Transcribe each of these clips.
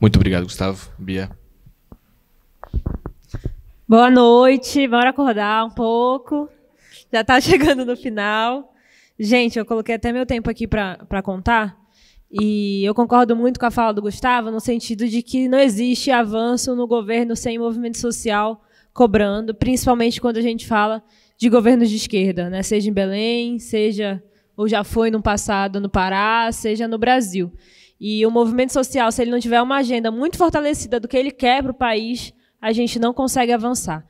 Muito obrigado, Gustavo. Bia. Boa noite. Bora acordar um pouco. Já está chegando no final. Gente, eu coloquei até meu tempo aqui para contar. E eu concordo muito com a fala do Gustavo, no sentido de que não existe avanço no governo sem movimento social cobrando, principalmente quando a gente fala de governos de esquerda, né? seja em Belém, seja ou já foi no passado no Pará, seja no Brasil. E o movimento social, se ele não tiver uma agenda muito fortalecida do que ele quer para o país, a gente não consegue avançar.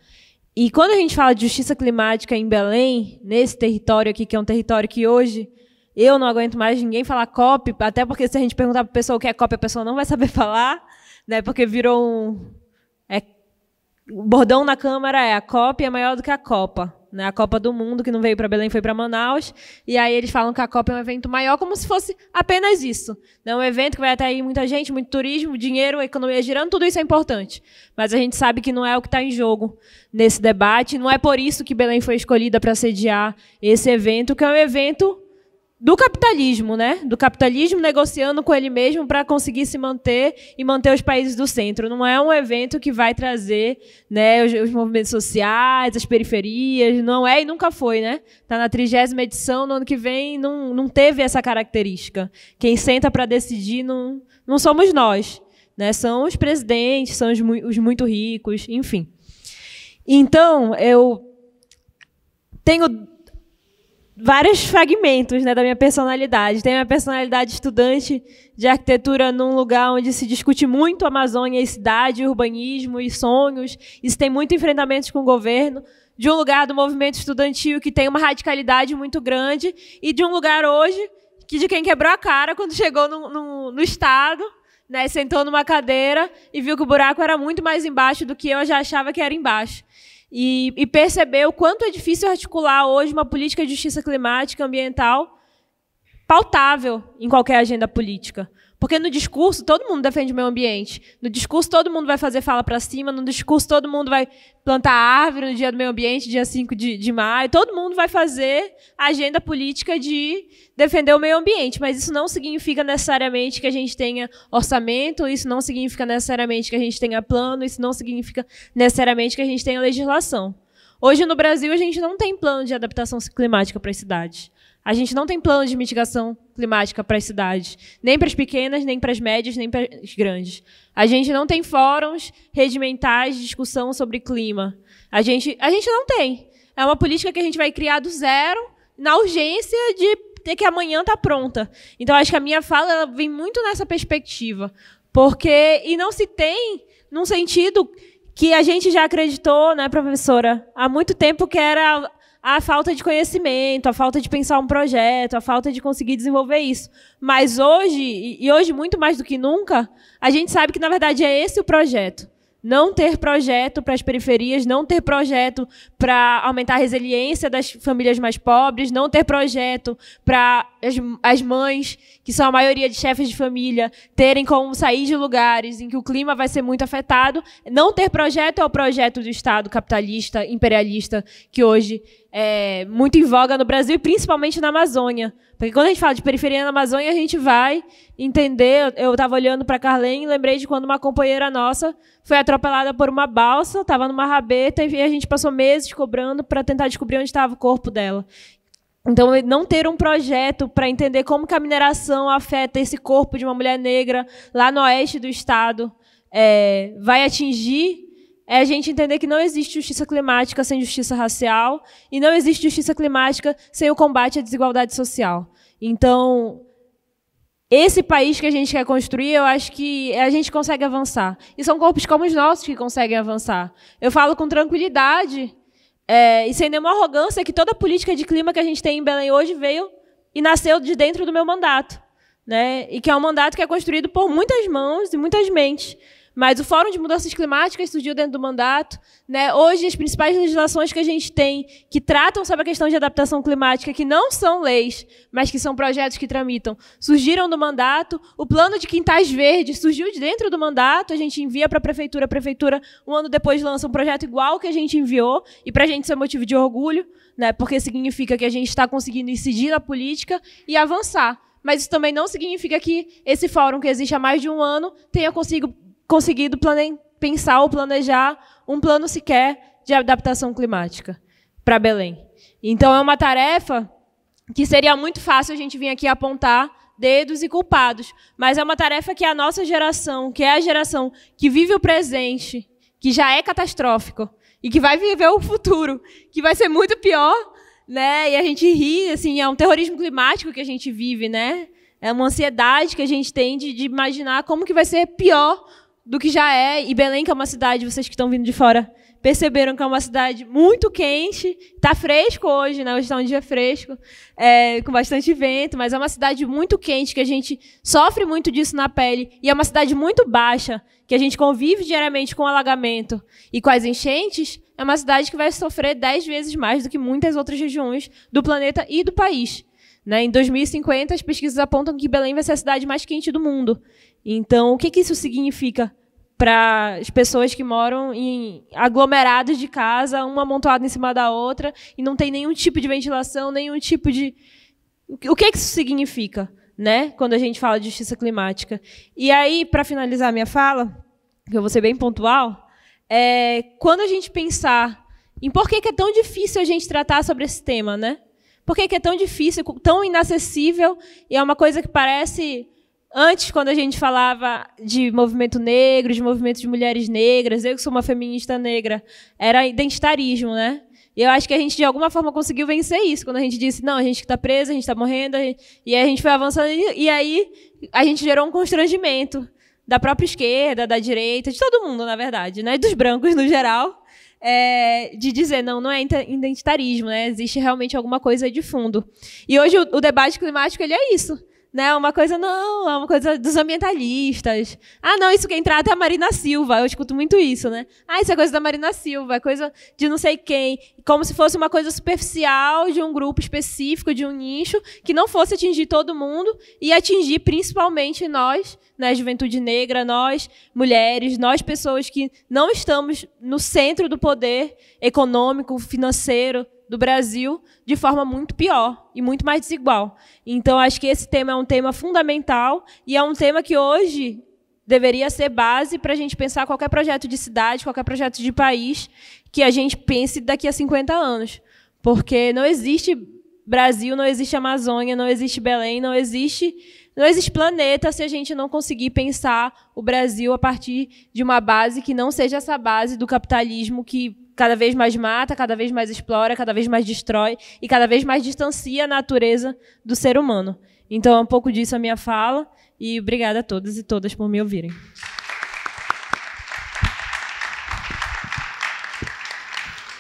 E quando a gente fala de justiça climática em Belém, nesse território aqui, que é um território que hoje eu não aguento mais ninguém falar COP, até porque se a gente perguntar para a pessoa o que é COP, a pessoa não vai saber falar, né? porque virou um. É, o bordão na Câmara é a COP é maior do que a Copa né? A Copa do Mundo, que não veio para Belém, foi para Manaus. E aí eles falam que a Copa é um evento maior, como se fosse apenas isso. Né? Um evento que vai atrair muita gente, muito turismo, dinheiro, economia girando, tudo isso é importante. Mas a gente sabe que não é o que está em jogo nesse debate. Não é por isso que Belém foi escolhida para sediar esse evento, que é um evento do capitalismo, né? Do capitalismo negociando com ele mesmo para conseguir se manter e manter os países do centro. Não é um evento que vai trazer, né, os, os movimentos sociais, as periferias, não é e nunca foi, né? Tá na trigésima edição, no ano que vem não, não teve essa característica. Quem senta para decidir não, não somos nós, né? São os presidentes, são os, os muito ricos, enfim. Então, eu tenho vários fragmentos né, da minha personalidade. Tem a minha personalidade estudante de arquitetura num lugar onde se discute muito Amazônia e cidade, urbanismo e sonhos, e se tem muito enfrentamentos com o governo. De um lugar do movimento estudantil que tem uma radicalidade muito grande, e de um lugar hoje que de quem quebrou a cara quando chegou no, no, no Estado, né, sentou numa cadeira e viu que o buraco era muito mais embaixo do que eu já achava que era embaixo e, e perceber o quanto é difícil articular hoje uma política de justiça climática ambiental pautável em qualquer agenda política. Porque no discurso todo mundo defende o meio ambiente. No discurso todo mundo vai fazer fala para cima, no discurso todo mundo vai plantar árvore no dia do meio ambiente, dia 5 de, de maio. Todo mundo vai fazer a agenda política de defender o meio ambiente. Mas isso não significa necessariamente que a gente tenha orçamento, isso não significa necessariamente que a gente tenha plano, isso não significa necessariamente que a gente tenha legislação. Hoje no Brasil a gente não tem plano de adaptação climática para as cidades. A gente não tem plano de mitigação climática para as cidades, nem para as pequenas, nem para as médias, nem para as grandes. A gente não tem fóruns regimentais de discussão sobre clima. A gente, a gente não tem. É uma política que a gente vai criar do zero, na urgência de ter que amanhã estar tá pronta. Então, acho que a minha fala vem muito nessa perspectiva. Porque, e não se tem num sentido que a gente já acreditou, né, professora, há muito tempo que era a falta de conhecimento, a falta de pensar um projeto, a falta de conseguir desenvolver isso. Mas hoje, e hoje muito mais do que nunca, a gente sabe que, na verdade, é esse o projeto. Não ter projeto para as periferias, não ter projeto para aumentar a resiliência das famílias mais pobres, não ter projeto para as, as mães, que são a maioria de chefes de família, terem como sair de lugares em que o clima vai ser muito afetado. Não ter projeto é o projeto do Estado capitalista, imperialista, que hoje é muito em voga no Brasil e principalmente na Amazônia. Porque quando a gente fala de periferia na Amazônia, a gente vai entender. Eu estava olhando para Carlene e lembrei de quando uma companheira nossa foi atropelada por uma balsa, estava numa rabeta e a gente passou meses cobrando para tentar descobrir onde estava o corpo dela. Então, não ter um projeto para entender como a mineração afeta esse corpo de uma mulher negra lá no oeste do estado é, vai atingir é a gente entender que não existe justiça climática sem justiça racial e não existe justiça climática sem o combate à desigualdade social. Então, esse país que a gente quer construir, eu acho que a gente consegue avançar. E são corpos como os nossos que conseguem avançar. Eu falo com tranquilidade é, e sem nenhuma arrogância, que toda a política de clima que a gente tem em Belém hoje veio e nasceu de dentro do meu mandato. Né? E que é um mandato que é construído por muitas mãos e muitas mentes. Mas o Fórum de Mudanças Climáticas surgiu dentro do mandato. Né? Hoje, as principais legislações que a gente tem que tratam sobre a questão de adaptação climática, que não são leis, mas que são projetos que tramitam, surgiram do mandato. O plano de quintais verdes surgiu de dentro do mandato, a gente envia para a prefeitura, a prefeitura, um ano depois, lança um projeto igual que a gente enviou, e para a gente isso é motivo de orgulho, né? porque significa que a gente está conseguindo incidir na política e avançar mas isso também não significa que esse fórum que existe há mais de um ano tenha conseguido conseguido pensar ou planejar um plano sequer de adaptação climática para Belém. Então, é uma tarefa que seria muito fácil a gente vir aqui apontar dedos e culpados, mas é uma tarefa que a nossa geração, que é a geração que vive o presente, que já é catastrófico e que vai viver o futuro, que vai ser muito pior, né? E a gente ri, assim, é um terrorismo climático que a gente vive, né? É uma ansiedade que a gente tem de, de imaginar como que vai ser pior do que já é. E Belém, que é uma cidade, vocês que estão vindo de fora, perceberam que é uma cidade muito quente. Está fresco hoje, né? Hoje está um dia fresco, é, com bastante vento, mas é uma cidade muito quente, que a gente sofre muito disso na pele. E é uma cidade muito baixa, que a gente convive diariamente com o alagamento e com as enchentes. É uma cidade que vai sofrer dez vezes mais do que muitas outras regiões do planeta e do país. Né? Em 2050, as pesquisas apontam que Belém vai ser a cidade mais quente do mundo. Então, o que, que isso significa para as pessoas que moram em aglomerados de casa, uma amontoada em cima da outra, e não tem nenhum tipo de ventilação, nenhum tipo de. O que, que isso significa, né? Quando a gente fala de justiça climática. E aí, para finalizar minha fala, que eu vou ser bem pontual, é, quando a gente pensar em por que, que é tão difícil a gente tratar sobre esse tema, né? Por que, que é tão difícil, tão inacessível, e é uma coisa que parece Antes, quando a gente falava de movimento negro, de movimento de mulheres negras, eu que sou uma feminista negra, era identitarismo, né? E eu acho que a gente, de alguma forma, conseguiu vencer isso. Quando a gente disse, não, a gente que está presa, a gente está morrendo, gente... e aí a gente foi avançando, e aí a gente gerou um constrangimento da própria esquerda, da direita, de todo mundo, na verdade, né? dos brancos no geral, é, de dizer, não, não é identitarismo, né? existe realmente alguma coisa de fundo. E hoje o, o debate climático ele é isso né? Uma coisa, não, é uma coisa dos ambientalistas. Ah, não, isso quem trata é a Marina Silva. Eu escuto muito isso, né? Ah, isso é coisa da Marina Silva, é coisa de não sei quem. Como se fosse uma coisa superficial de um grupo específico, de um nicho, que não fosse atingir todo mundo e atingir principalmente nós, né? Juventude negra, nós, mulheres, nós, pessoas que não estamos no centro do poder econômico, financeiro do Brasil de forma muito pior e muito mais desigual. Então, acho que esse tema é um tema fundamental e é um tema que hoje deveria ser base para a gente pensar qualquer projeto de cidade, qualquer projeto de país que a gente pense daqui a 50 anos. Porque não existe Brasil, não existe Amazônia, não existe Belém, não existe não existe planeta se a gente não conseguir pensar o Brasil a partir de uma base que não seja essa base do capitalismo que cada vez mais mata, cada vez mais explora, cada vez mais destrói e cada vez mais distancia a natureza do ser humano. Então é um pouco disso a minha fala e obrigada a todos e todas por me ouvirem.